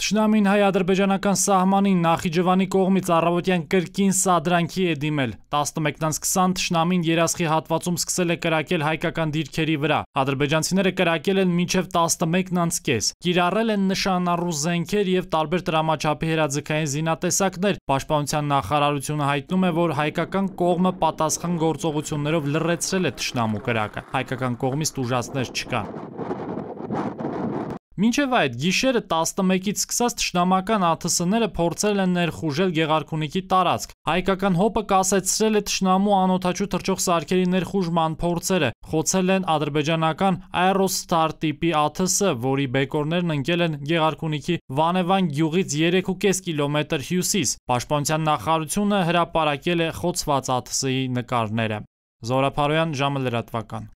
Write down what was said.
Թշնամին հայ-ադրբեջանական սահմանին Նախիջևանի կողմից առավոտյան կրկին սադրանքի է դիմել։ 11-20 թշնամին երասխի հատվածում սկսել է կրակել հայկական դիրքերի վրա։ Ադրբեջանցիները կրակել են մինչև 11-5, կիրառել են նշանառու զենքեր եւ տարբեր դրամաչափի հերաձգային զինատեսակներ։ Պաշտպանության նախարարությունը հայտնում է, որ հայկական կողմը պատասխան գործողություններով լրացրել է թշնամու կրակը։ Հայկական կողմից ուժածներ չկան։ Thank you Մինչև այդ գիշերը 11-ից սկսած ճշնամական ԱԹՍ-ները փորձել են ներխուժել Գեղարքունիքի տարածք։ Հայկական հոպը կասեցրել է ճշնամու անօթաչու թրջող սարքերի ներխուժման փորձերը։ Խոցել են ադրբեջանական Aerostar տիպի ԱԹՍ-ը, որի բեկորներն ընկել են Գեղարքունիքի Վանևան գյուղից 3.5 կիլոմետր հյուսիս։ Պաշտպանության նախարարությունը հրապարակել է խոցված ԱԹՍ-ի նկարները։ Զորա Փարոյան, ժամը լրատվական։